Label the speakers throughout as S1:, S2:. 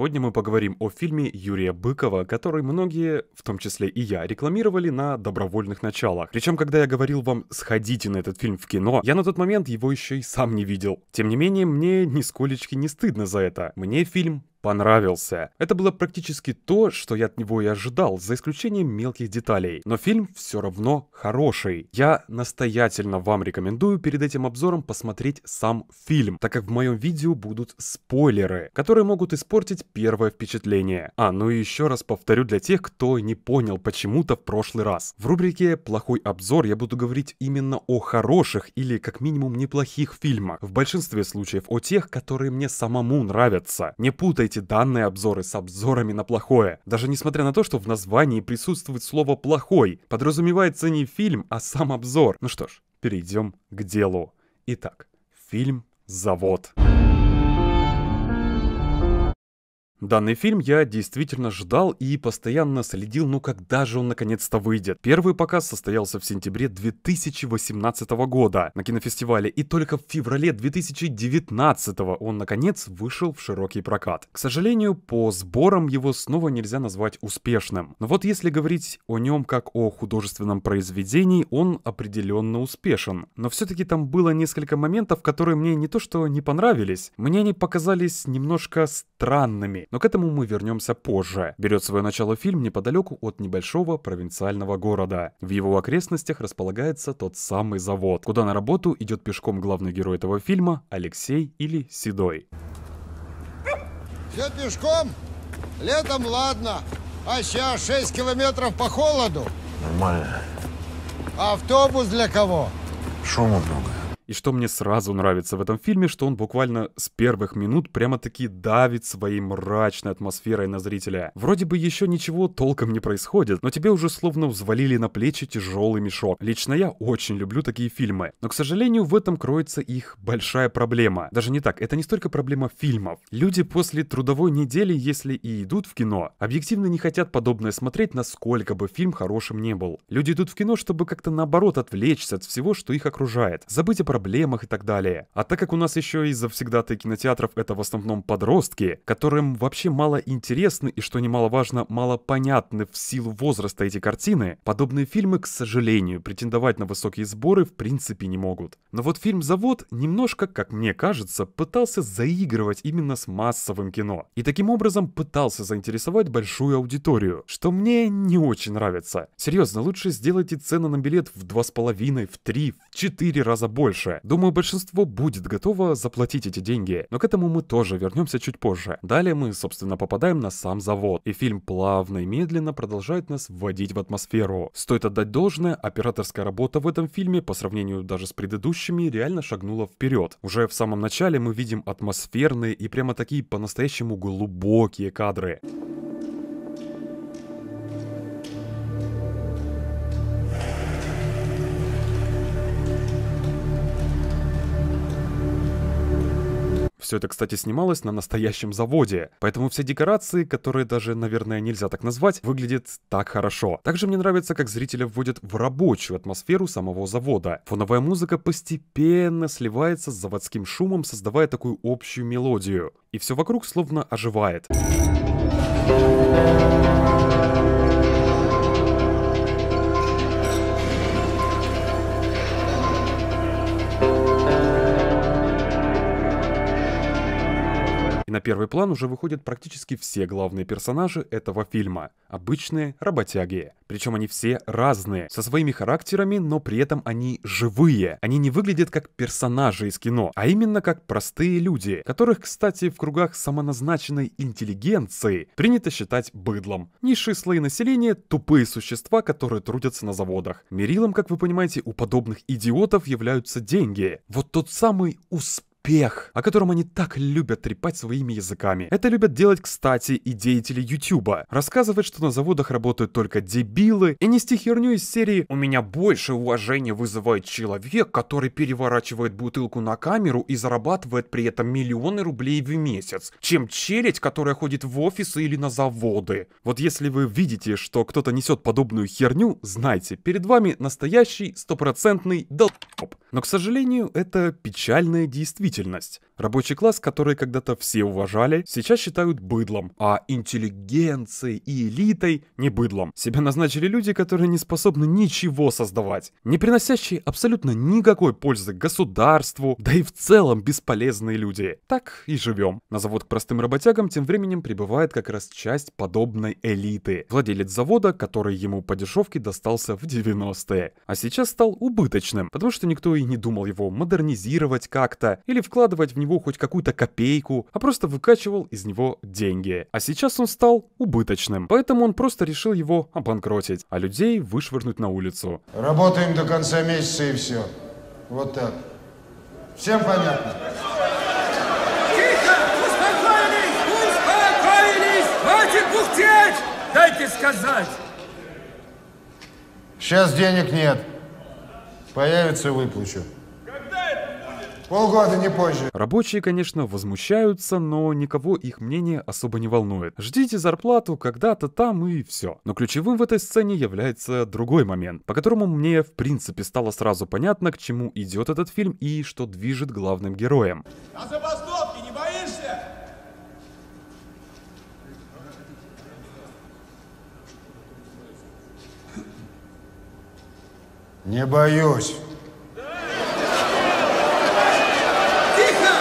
S1: Сегодня мы поговорим о фильме Юрия Быкова, который многие, в том числе и я, рекламировали на добровольных началах. Причем, когда я говорил вам «сходите на этот фильм в кино», я на тот момент его еще и сам не видел. Тем не менее, мне нисколечки не стыдно за это. Мне фильм понравился. Это было практически то, что я от него и ожидал, за исключением мелких деталей. Но фильм все равно хороший. Я настоятельно вам рекомендую перед этим обзором посмотреть сам фильм, так как в моем видео будут спойлеры, которые могут испортить первое впечатление. А, ну и еще раз повторю для тех, кто не понял почему-то в прошлый раз. В рубрике «Плохой обзор» я буду говорить именно о хороших или как минимум неплохих фильмах. В большинстве случаев о тех, которые мне самому нравятся. Не путайте эти данные обзоры с обзорами на плохое. Даже несмотря на то, что в названии присутствует слово «плохой», подразумевается не фильм, а сам обзор. Ну что ж, перейдем к делу. Итак, фильм «Завод». Данный фильм я действительно ждал и постоянно следил, ну когда же он наконец-то выйдет. Первый показ состоялся в сентябре 2018 года на кинофестивале, и только в феврале 2019 он наконец вышел в широкий прокат. К сожалению, по сборам его снова нельзя назвать успешным. Но вот если говорить о нем как о художественном произведении, он определенно успешен. Но все-таки там было несколько моментов, которые мне не то что не понравились, мне они показались немножко странными но к этому мы вернемся позже. Берет свое начало фильм неподалеку от небольшого провинциального города. В его окрестностях располагается тот самый завод, куда на работу идет пешком главный герой этого фильма Алексей или Седой.
S2: Все пешком? Летом ладно, а сейчас 6 километров по холоду. Нормально. Автобус для кого? Шума
S1: много. И что мне сразу нравится в этом фильме, что он буквально с первых минут прямо-таки давит своей мрачной атмосферой на зрителя. Вроде бы еще ничего толком не происходит, но тебе уже словно взвалили на плечи тяжелый мешок. Лично я очень люблю такие фильмы, но, к сожалению, в этом кроется их большая проблема. Даже не так, это не столько проблема фильмов. Люди после трудовой недели, если и идут в кино, объективно не хотят подобное смотреть, насколько бы фильм хорошим не был. Люди идут в кино, чтобы как-то наоборот отвлечься от всего, что их окружает. Забыть о проблемах проблемах и так далее. А так как у нас еще и завсегдаты кинотеатров это в основном подростки, которым вообще мало интересны и, что немаловажно, мало понятны в силу возраста эти картины, подобные фильмы, к сожалению, претендовать на высокие сборы в принципе не могут. Но вот фильм «Завод» немножко, как мне кажется, пытался заигрывать именно с массовым кино. И таким образом пытался заинтересовать большую аудиторию, что мне не очень нравится. Серьезно, лучше сделайте цены на билет в 2,5, в 3, в 4 раза больше, позже. Думаю, большинство будет готово заплатить эти деньги, но к этому мы тоже вернемся чуть позже. Далее мы, собственно, попадаем на сам завод, и фильм плавно и медленно продолжает нас вводить в атмосферу. Стоит отдать должное, операторская работа в этом фильме по сравнению даже с предыдущими реально шагнула вперед. Уже в самом начале мы видим атмосферные и прямо такие по-настоящему глубокие кадры. Все это, кстати, снималось на настоящем заводе, поэтому все декорации, которые даже, наверное, нельзя так назвать, выглядят так хорошо. Также мне нравится, как зрителя вводят в рабочую атмосферу самого завода. Фоновая музыка постепенно сливается с заводским шумом, создавая такую общую мелодию. И все вокруг словно оживает. Thank you. И на первый план уже выходят практически все главные персонажи этого фильма. Обычные работяги. Причем они все разные, со своими характерами, но при этом они живые. Они не выглядят как персонажи из кино, а именно как простые люди, которых, кстати, в кругах самоназначенной интеллигенции принято считать быдлом. Низшие слои населения – тупые существа, которые трудятся на заводах. Мерилом, как вы понимаете, у подобных идиотов являются деньги. Вот тот самый успех успех, о котором они так любят трепать своими языками. Это любят делать, кстати, и деятели Ютуба. Рассказывать, что на заводах работают только дебилы, и нести херню из серии «У меня больше уважения вызывает человек, который переворачивает бутылку на камеру и зарабатывает при этом миллионы рублей в месяц, чем челядь, которая ходит в офисы или на заводы». Вот если вы видите, что кто-то несет подобную херню, знайте, перед вами настоящий стопроцентный долб. Но, к сожалению, это печальная действительность действительность. Рабочий класс, который когда-то все уважали, сейчас считают быдлом, а интеллигенцией и элитой не быдлом. Себя назначили люди, которые не способны ничего создавать, не приносящие абсолютно никакой пользы государству, да и в целом бесполезные люди. Так и живем. На завод к простым работягам тем временем прибывает как раз часть подобной элиты. Владелец завода, который ему по дешевке достался в 90-е, а сейчас стал убыточным, потому что никто и не думал его модернизировать как-то или вкладывать в него него хоть какую-то копейку, а просто выкачивал из него деньги. А сейчас он стал убыточным, поэтому он просто решил его обанкротить, а людей вышвырнуть на улицу.
S2: Работаем до конца месяца и все. Вот так. Всем понятно? Тихо! Успокоились! Успокоились! Хватит бухтеть! Дайте сказать! Сейчас денег нет. Появится, выплачу.
S1: Полгода, не позже. Рабочие, конечно, возмущаются, но никого их мнение особо не волнует. Ждите зарплату когда-то там и все. Но ключевым в этой сцене является другой момент, по которому мне в принципе стало сразу понятно, к чему идет этот фильм и что движет главным героем. А забастовки не боишься?
S2: Не боюсь.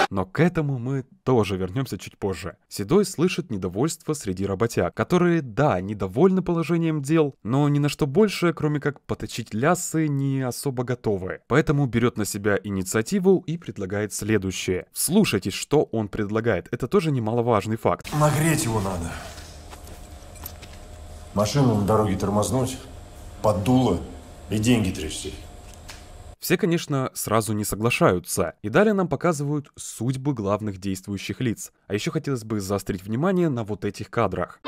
S1: Но к этому мы тоже вернемся чуть позже. Седой слышит недовольство среди работяг, которые, да, недовольны положением дел, но ни на что больше, кроме как поточить лясы, не особо готовы. Поэтому берет на себя инициативу и предлагает следующее. Слушайте, что он предлагает. Это тоже немаловажный факт.
S2: Нагреть его надо. Машину на дороге тормознуть, поддуло и деньги трясти.
S1: Все, конечно, сразу не соглашаются, и далее нам показывают судьбы главных действующих лиц. А еще хотелось бы заострить внимание на вот этих кадрах.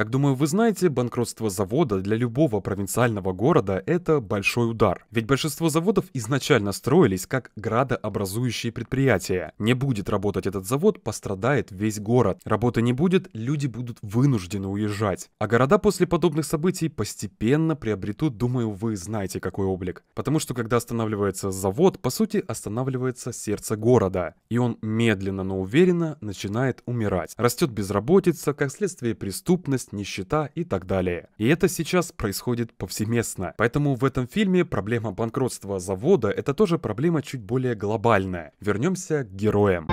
S1: Как думаю, вы знаете, банкротство завода для любого провинциального города – это большой удар. Ведь большинство заводов изначально строились как градообразующие предприятия. Не будет работать этот завод, пострадает весь город. Работы не будет, люди будут вынуждены уезжать. А города после подобных событий постепенно приобретут, думаю, вы знаете какой облик. Потому что когда останавливается завод, по сути останавливается сердце города. И он медленно, но уверенно начинает умирать. Растет безработица, как следствие преступность, бедность, нищета и так далее. И это сейчас происходит повсеместно. Поэтому в этом фильме проблема банкротства завода – это тоже проблема чуть более глобальная. Вернемся к героям.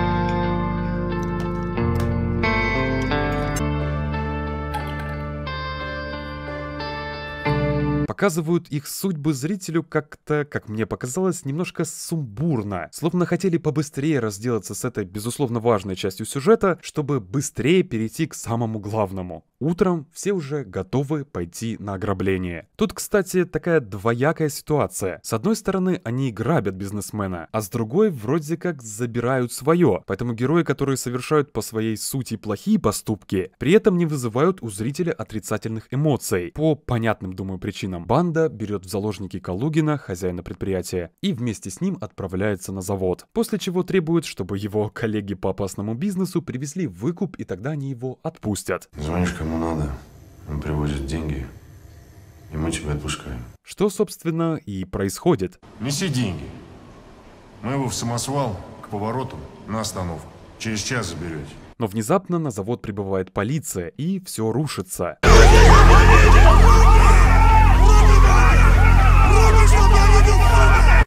S1: Показывают их судьбы зрителю как-то, как мне показалось, немножко сумбурно. Словно хотели побыстрее разделаться с этой, безусловно, важной частью сюжета, чтобы быстрее перейти к самому главному. Утром все уже готовы пойти на ограбление. Тут, кстати, такая двоякая ситуация. С одной стороны, они грабят бизнесмена, а с другой вроде как забирают свое. Поэтому герои, которые совершают по своей сути плохие поступки, при этом не вызывают у зрителя отрицательных эмоций. По понятным, думаю, причинам. Банда берет в заложники Калугина, хозяина предприятия, и вместе с ним отправляется на завод, после чего требует, чтобы его коллеги по опасному бизнесу привезли выкуп, и тогда они его отпустят. Звонишь кому надо, он привозит деньги, и мы тебя отпускаем. Что, собственно, и происходит.
S2: Неси деньги. Мы его в самосвал, к повороту, на остановку. Через час заберете.
S1: Но внезапно на завод прибывает полиция, и все рушится.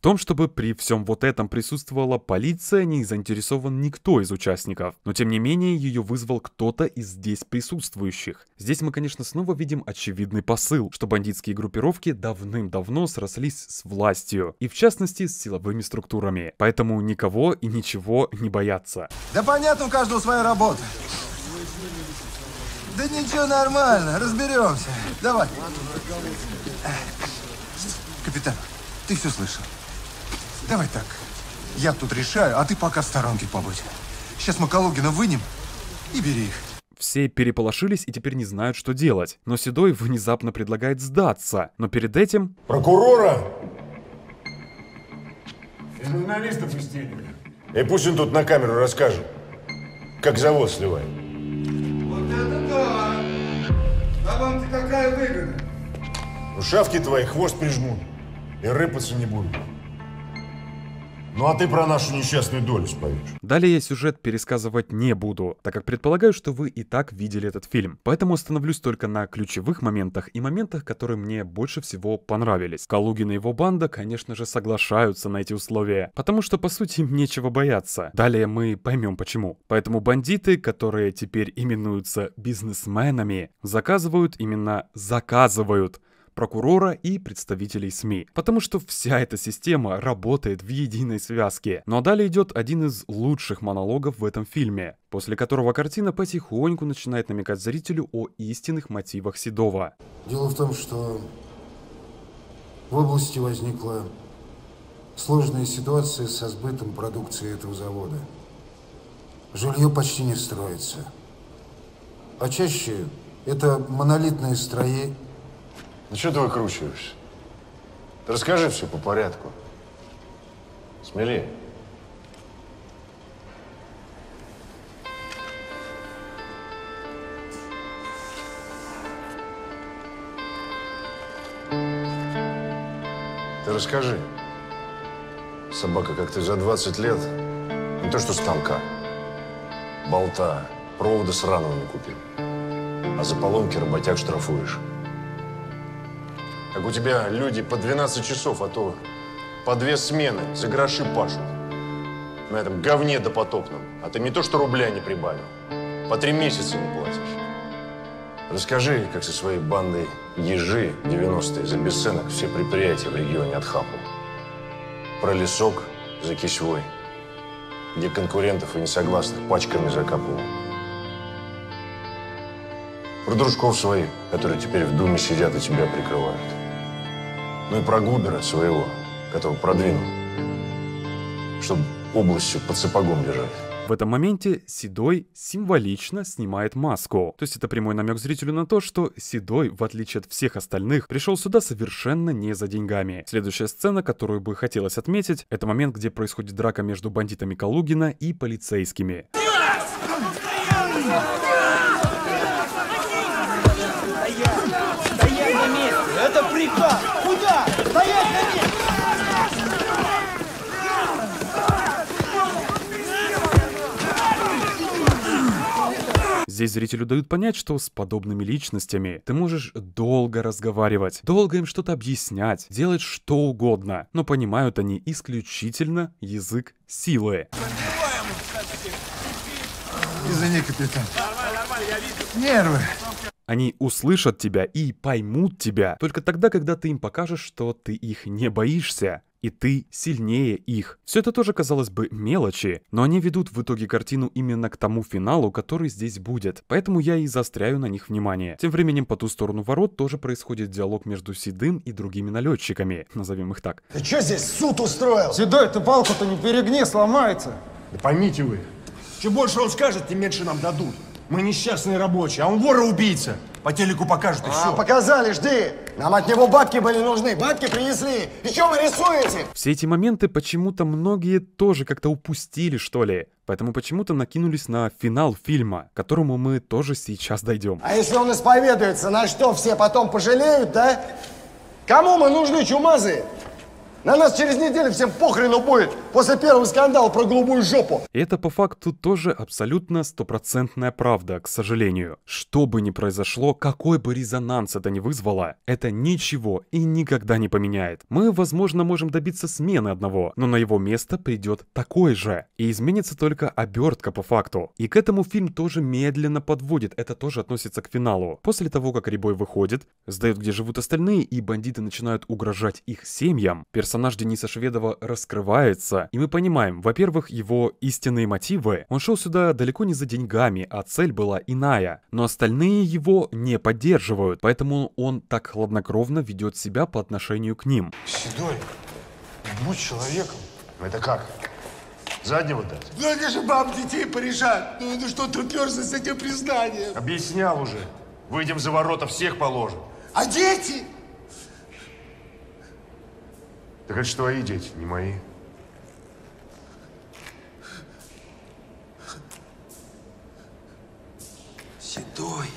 S1: том, чтобы при всем вот этом присутствовала полиция, не заинтересован никто из участников, но тем не менее ее вызвал кто-то из здесь присутствующих. Здесь мы, конечно, снова видим очевидный посыл, что бандитские группировки давным-давно срослись с властью, и в частности с силовыми структурами, поэтому никого и ничего не боятся.
S2: Да понятно, у каждого своя работа. Да ничего, нормально, разберемся. Давай. Капитан, ты все слышал? Давай так. Я тут решаю, а ты пока в сторонке побудь. Сейчас мы Калугина вынем и бери их.
S1: Все переполошились и теперь не знают, что делать. Но Седой внезапно предлагает сдаться. Но перед этим...
S2: Прокурора! И журналистов истерили. И пусть он тут на камеру расскажет, как завод сливает. Вот это да! А вам-то какая выгода? Ну, шавки твои хвост прижмут и рыпаться не будут. Ну а ты про нашу несчастную долю споешь.
S1: Далее я сюжет пересказывать не буду, так как предполагаю, что вы и так видели этот фильм. Поэтому остановлюсь только на ключевых моментах и моментах, которые мне больше всего понравились. Калугин и его банда, конечно же, соглашаются на эти условия, потому что, по сути, им нечего бояться. Далее мы поймем почему. Поэтому бандиты, которые теперь именуются бизнесменами, заказывают именно заказывают прокурора и представителей СМИ. Потому что вся эта система работает в единой связке. Ну а далее идет один из лучших монологов в этом фильме, после которого картина потихоньку начинает намекать зрителю о истинных мотивах Седова.
S2: Дело в том, что в области возникла сложная ситуация со сбытом продукции этого завода. Жилье почти не строится. А чаще это монолитные строи... Ну что ты выкручиваешься? Ты расскажи все по порядку. Смелее. Ты расскажи. Собака, как ты за 20 лет, не то что станка, болта, провода сраного не купил, А за поломки работяг штрафуешь. Так у тебя люди по 12 часов, а то по две смены за гроши пашут. На этом говне допотопном. А ты не то, что рубля не прибавил, по три месяца не платишь. Расскажи, как со своей бандой ежи 90-е за бесценок все предприятия в регионе отхапал. Про лесок за кисьвой, где конкурентов и несогласных пачками закапывал. Про дружков своих, которые теперь в Думе сидят и тебя прикрывают. Ну и про Губера своего, которого продвинул, чтобы областью под сапогом держать.
S1: В этом моменте Седой символично снимает маску. То есть это прямой намек зрителю на то, что Седой, в отличие от всех остальных, пришел сюда совершенно не за деньгами. Следующая сцена, которую бы хотелось отметить, это момент, где происходит драка между бандитами Калугина и полицейскими.
S2: Это приказ!
S1: Здесь зрителю дают понять, что с подобными личностями ты можешь долго разговаривать, долго им что-то объяснять, делать что угодно, но понимают они исключительно язык силы. Извини, капитан.
S2: Нормально, нормально, Нервы.
S1: Они услышат тебя и поймут тебя только тогда, когда ты им покажешь, что ты их не боишься, и ты сильнее их. Все это тоже, казалось бы, мелочи, но они ведут в итоге картину именно к тому финалу, который здесь будет, поэтому я и заостряю на них внимание. Тем временем по ту сторону ворот тоже происходит диалог между Седым и другими налетчиками, назовем их так.
S2: Ты что здесь суд устроил? Седой, ты палку-то не перегни, сломается. Да поймите вы. Чем больше он скажет, тем меньше нам дадут. Мы несчастные рабочие, а он вора-убийца. По телеку покажут, и а, все. показали, жди. Нам от него бабки были нужны, бабки принесли. И что вы рисуете?
S1: Все эти моменты почему-то многие тоже как-то упустили, что ли. Поэтому почему-то накинулись на финал фильма, к которому мы тоже сейчас дойдем. А
S2: если он исповедуется, на что все потом пожалеют, да? Кому мы нужны чумазы? На нас через неделю всем похрену будет после первого скандала про голубую жопу.
S1: это по факту тоже абсолютно стопроцентная правда, к сожалению. Что бы ни произошло, какой бы резонанс это ни вызвало, это ничего и никогда не поменяет. Мы, возможно, можем добиться смены одного, но на его место придет такой же. И изменится только обертка по факту. И к этому фильм тоже медленно подводит, это тоже относится к финалу. После того, как Рибой выходит, сдает, где живут остальные, и бандиты начинают угрожать их семьям, персонажи персонаж Дениса Шведова раскрывается, и мы понимаем, во-первых, его истинные мотивы. Он шел сюда далеко не за деньгами, а цель была иная. Но остальные его не поддерживают, поэтому он так хладнокровно ведет себя по отношению к ним.
S2: Седой, будь человеком. Это как? Заднего дать? Ну, это же баб детей порешат. Ну, ну что ты уперся с этим признанием? Объяснял уже. Выйдем за ворота, всех положим. А дети? Так это же твои дети, не мои. Седой.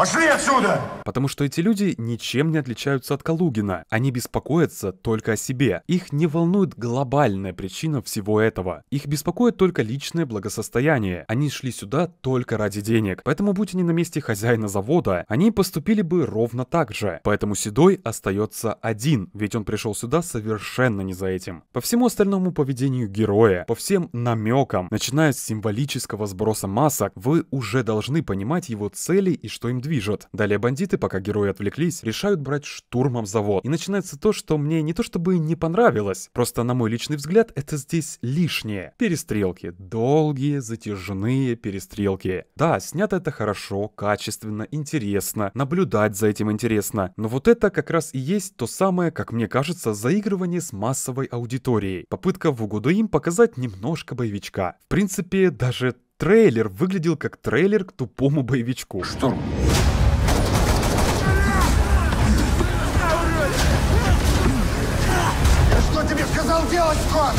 S2: Пошли отсюда!
S1: Потому что эти люди ничем не отличаются от Калугина. Они беспокоятся только о себе. Их не волнует глобальная причина всего этого. Их беспокоит только личное благосостояние. Они шли сюда только ради денег. Поэтому, будь они на месте хозяина завода, они поступили бы ровно так же. Поэтому Седой остается один, ведь он пришел сюда совершенно не за этим. По всему остальному поведению героя, по всем намекам, начиная с символического сброса масок, вы уже должны понимать его цели и что им двигаться движут. Далее бандиты, пока герои отвлеклись, решают брать штурмом завод. И начинается то, что мне не то чтобы не понравилось, просто на мой личный взгляд это здесь лишнее. Перестрелки. Долгие, затяжные перестрелки. Да, снято это хорошо, качественно, интересно, наблюдать за этим интересно. Но вот это как раз и есть то самое, как мне кажется, заигрывание с массовой аудиторией. Попытка в угоду им показать немножко боевичка. В принципе, даже трейлер выглядел как трейлер к тупому боевичку. Штурм.
S2: Я что тебе сказал делать, Скотт?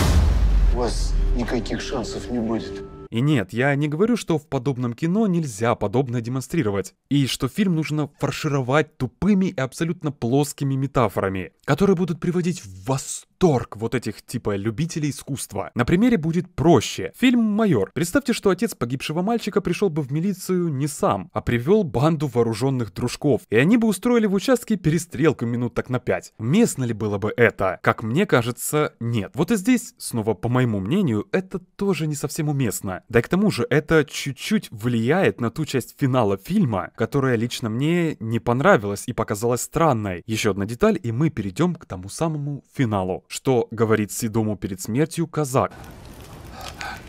S2: У вас никаких шансов не будет.
S1: И нет, я не говорю, что в подобном кино нельзя подобное демонстрировать, и что фильм нужно фаршировать тупыми и абсолютно плоскими метафорами, которые будут приводить в восторг вот этих типа любителей искусства. На примере будет проще. Фильм «Майор». Представьте, что отец погибшего мальчика пришел бы в милицию не сам, а привел банду вооруженных дружков, и они бы устроили в участке перестрелку минут так на пять. Уместно ли было бы это? Как мне кажется, нет. Вот и здесь, снова по моему мнению, это тоже не совсем уместно. Да и к тому же, это чуть-чуть влияет на ту часть финала фильма, которая лично мне не понравилась и показалась странной. Еще одна деталь, и мы перейдем к тому самому финалу. Что говорит Сидому перед смертью казак?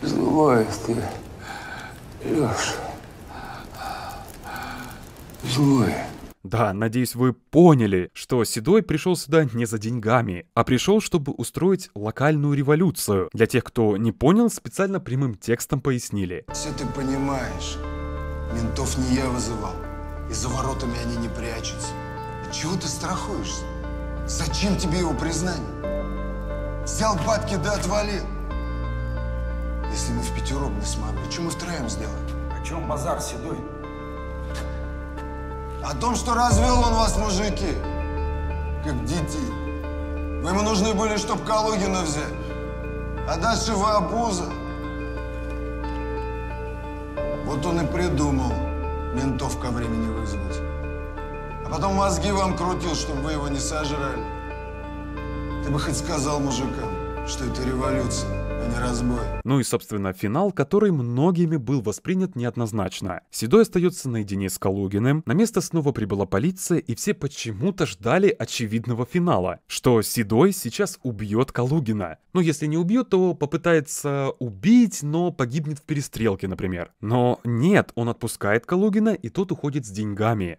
S2: Злой ты, Леша.
S1: Злой. Да, надеюсь, вы поняли, что Седой пришел сюда не за деньгами, а пришел, чтобы устроить локальную революцию. Для тех, кто не понял, специально прямым текстом пояснили. Все
S2: ты понимаешь. Ментов не я вызывал. И за воротами они не прячутся. А чего ты страхуешься? Зачем тебе его признание? Взял батки да отвалил. Если мы в пятером не смогли, что мы втроем сделаем? О чем базар седой? О том, что развел он вас, мужики, как детей. Вы ему нужны были, чтобы Калугина взять. А дальше вы обуза. Вот он и придумал ментов ко времени вызвать. А потом мозги вам крутил, чтобы вы его не сожрали. Ты бы хоть сказал мужикам, что это революция не разбой.
S1: Ну и, собственно, финал, который многими был воспринят неоднозначно. Седой остается наедине с Калугиным, на место снова прибыла полиция, и все почему-то ждали очевидного финала, что Седой сейчас убьет Калугина. Ну, если не убьет, то попытается убить, но погибнет в перестрелке, например. Но нет, он отпускает Калугина, и тот уходит с деньгами.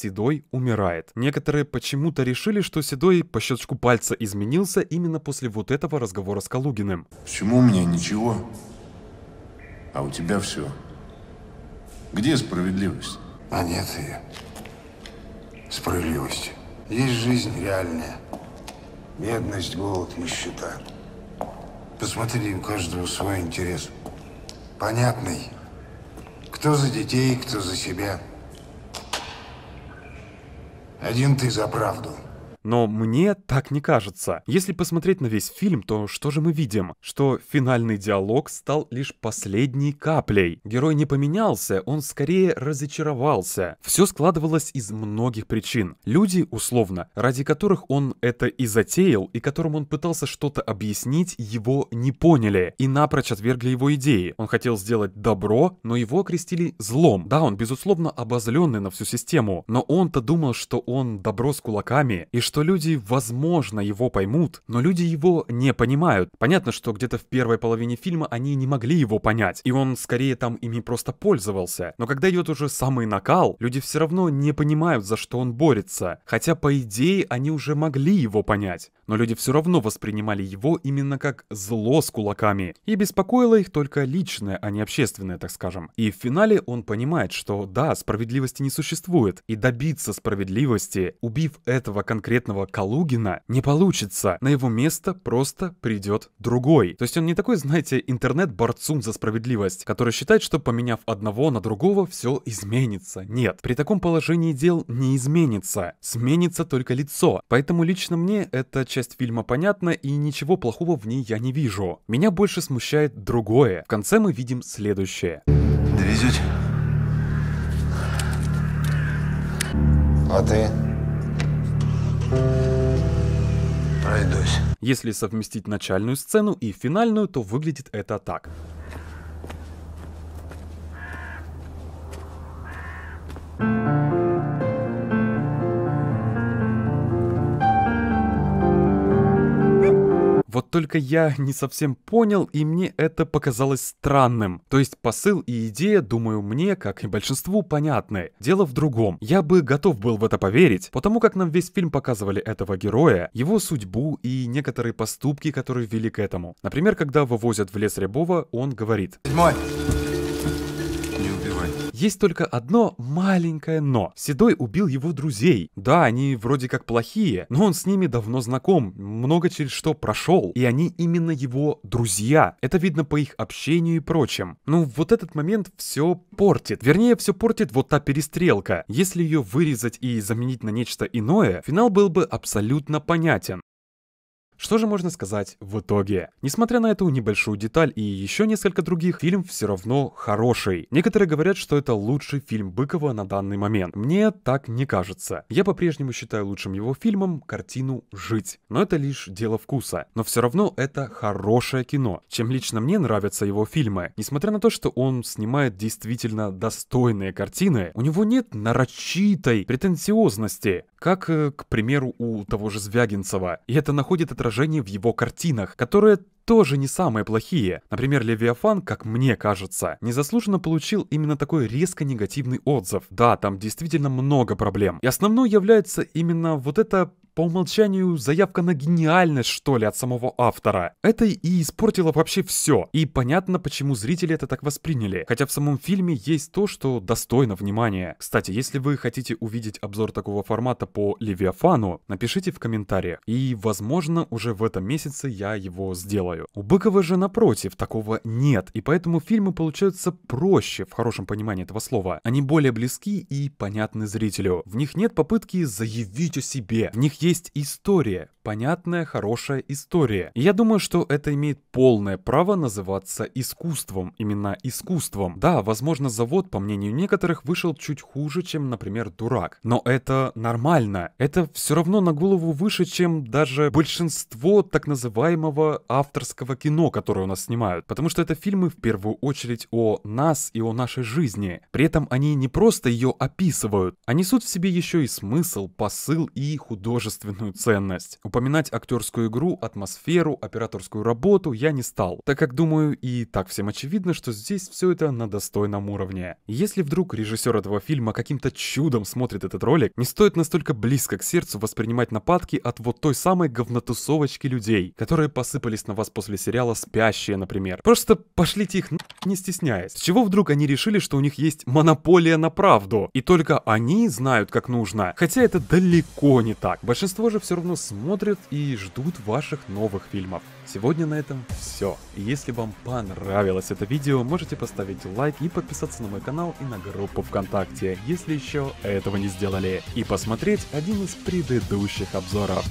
S1: Седой умирает. Некоторые почему-то решили, что Седой по щелчку пальца изменился именно после вот этого разговора с Калугиным.
S2: Почему у меня ничего, а у тебя все? Где справедливость? А нет ее. Справедливость. Есть жизнь реальная. Бедность, голод, нищета. Посмотри, у каждого свой интерес. Понятный. Кто за детей, кто за себя. Один ты за правду.
S1: Но мне так не кажется. Если посмотреть на весь фильм, то что же мы видим? Что финальный диалог стал лишь последней каплей. Герой не поменялся, он скорее разочаровался. Все складывалось из многих причин. Люди, условно, ради которых он это и затеял, и которым он пытался что-то объяснить, его не поняли и напрочь отвергли его идеи. Он хотел сделать добро, но его окрестили злом. Да, он, безусловно, обозленный на всю систему, но он-то думал, что он добро с кулаками, и что люди, возможно, его поймут, но люди его не понимают. Понятно, что где-то в первой половине фильма они не могли его понять, и он скорее там ими просто пользовался. Но когда идет уже самый накал, люди все равно не понимают, за что он борется. Хотя, по идее, они уже могли его понять. Но люди все равно воспринимали его именно как зло с кулаками. И беспокоило их только личное, а не общественное, так скажем. И в финале он понимает, что да, справедливости не существует. И добиться справедливости, убив этого конкретного конкретного Калугина не получится. На его место просто придет другой. То есть он не такой, знаете, интернет-борцун за справедливость, который считает, что поменяв одного на другого, все изменится. Нет, при таком положении дел не изменится. Сменится только лицо. Поэтому лично мне эта часть фильма понятна и ничего плохого в ней я не вижу. Меня больше смущает другое. В конце мы видим следующее. Довезете? А ты? Пройдусь. Если совместить начальную сцену и финальную, то выглядит это так. Thank you. Вот только я не совсем понял, и мне это показалось странным. То есть посыл и идея, думаю, мне, как и большинству, понятны. Дело в другом. Я бы готов был в это поверить, потому как нам весь фильм показывали этого героя, его судьбу и некоторые поступки, которые вели к этому. Например, когда вывозят в лес Рябова, он говорит. Седьмой! Есть только одно маленькое «но». Седой убил его друзей. Да, они вроде как плохие, но он с ними давно знаком, много через что прошел, и они именно его друзья. Это видно по их общению и прочим. Ну, вот этот момент все портит. Вернее, все портит вот та перестрелка. Если ее вырезать и заменить на нечто иное, финал был бы абсолютно понятен. Что же можно сказать в итоге? Несмотря на эту небольшую деталь и еще несколько других, фильм все равно хороший. Некоторые говорят, что это лучший фильм Быкова на данный момент. Мне так не кажется. Я по-прежнему считаю лучшим его фильмом картину «Жить». Но это лишь дело вкуса. Но все равно это хорошее кино, чем лично мне нравятся его фильмы. Несмотря на то, что он снимает действительно достойные картины, у него нет нарочитой претенциозности, как, э, к примеру, у того же Звягинцева. И это находит отражение отражений в его картинах, которые тоже не самые плохие. Например, Левиафан, как мне кажется, незаслуженно получил именно такой резко негативный отзыв. Да, там действительно много проблем. И основной является именно вот это по умолчанию заявка на гениальность, что ли, от самого автора. Это и испортило вообще все. И понятно, почему зрители это так восприняли. Хотя в самом фильме есть то, что достойно внимания. Кстати, если вы хотите увидеть обзор такого формата по Левиафану, напишите в комментариях. И, возможно, уже в этом месяце я его сделаю. У Быкова же, напротив, такого нет. И поэтому фильмы получаются проще, в хорошем понимании этого слова. Они более близки и понятны зрителю. В них нет попытки заявить о себе. В них есть есть история понятная, хорошая история. И я думаю, что это имеет полное право называться искусством, именно искусством. Да, возможно, завод, по мнению некоторых, вышел чуть хуже, чем, например, дурак. Но это нормально. Это все равно на голову выше, чем даже большинство так называемого авторского кино, которое у нас снимают. Потому что это фильмы в первую очередь о нас и о нашей жизни. При этом они не просто ее описывают, а несут в себе еще и смысл, посыл и художественную ценность упоминать актерскую игру, атмосферу, операторскую работу я не стал, так как думаю и так всем очевидно, что здесь все это на достойном уровне. Если вдруг режиссер этого фильма каким-то чудом смотрит этот ролик, не стоит настолько близко к сердцу воспринимать нападки от вот той самой говнотусовочки людей, которые посыпались на вас после сериала «Спящие», например. Просто пошлите их на не стесняясь. С чего вдруг они решили, что у них есть монополия на правду, и только они знают, как нужно? Хотя это далеко не так. Большинство же все равно смотрят и ждут ваших новых фильмов. Сегодня на этом все. если вам понравилось это видео, можете поставить лайк и подписаться на мой канал и на группу ВКонтакте, если еще этого не сделали. И посмотреть один из предыдущих обзоров.